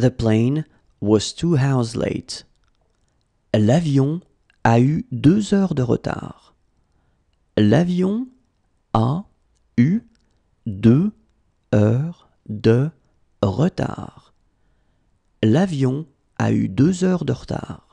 The plane was two hours late. L'avion a eu deux heures de retard. L'avion a eu deux heures de retard. L'avion a eu deux heures de retard.